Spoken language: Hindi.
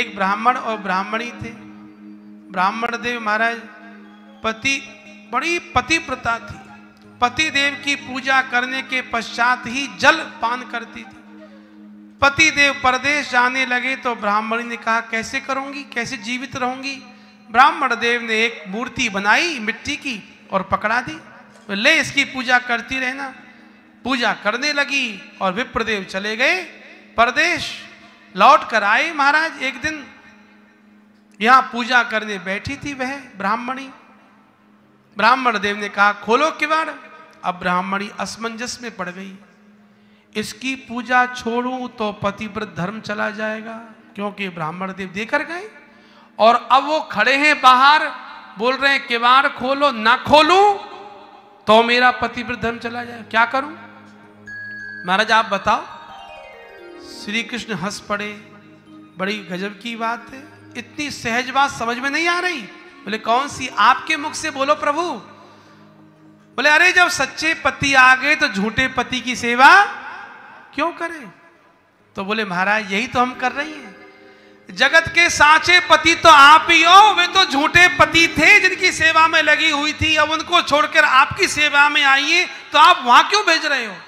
एक ब्राह्मण और ब्राह्मणी थे ब्राह्मण देव महाराज पति बड़ी पतिव्रता थी पति देव की पूजा करने के पश्चात ही जल पान करती थी पति देव परदेश जाने लगे तो ब्राह्मणी ने कहा कैसे करूंगी कैसे जीवित रहूंगी ब्राह्मण देव ने एक मूर्ति बनाई मिट्टी की और पकड़ा दी तो ले इसकी पूजा करती रहना पूजा करने लगी और विप्रदेव चले गए परदेश लौट कर आई महाराज एक दिन यहां पूजा करने बैठी थी वह ब्राह्मणी ब्राह्मण देव ने कहा खोलो किवाड़ अब ब्राह्मणी असमंजस में पड़ गई इसकी पूजा छोड़ू तो पतिव्रत धर्म चला जाएगा क्योंकि ब्राह्मण देव देकर गए और अब वो खड़े हैं बाहर बोल रहे हैं किवाड़ खोलो ना खोलू तो मेरा पतिव्रत धर्म चला जाएगा क्या करूं महाराज आप बताओ श्री कृष्ण हंस पड़े बड़ी गजब की बात है इतनी सहज बात समझ में नहीं आ रही बोले कौन सी आपके मुख से बोलो प्रभु बोले अरे जब सच्चे पति आ गए तो झूठे पति की सेवा क्यों करें तो बोले महाराज यही तो हम कर रही हैं जगत के साचे पति तो आप ही हो वे तो झूठे पति थे जिनकी सेवा में लगी हुई थी अब उनको छोड़कर आपकी सेवा में आइए तो आप वहां क्यों भेज रहे हो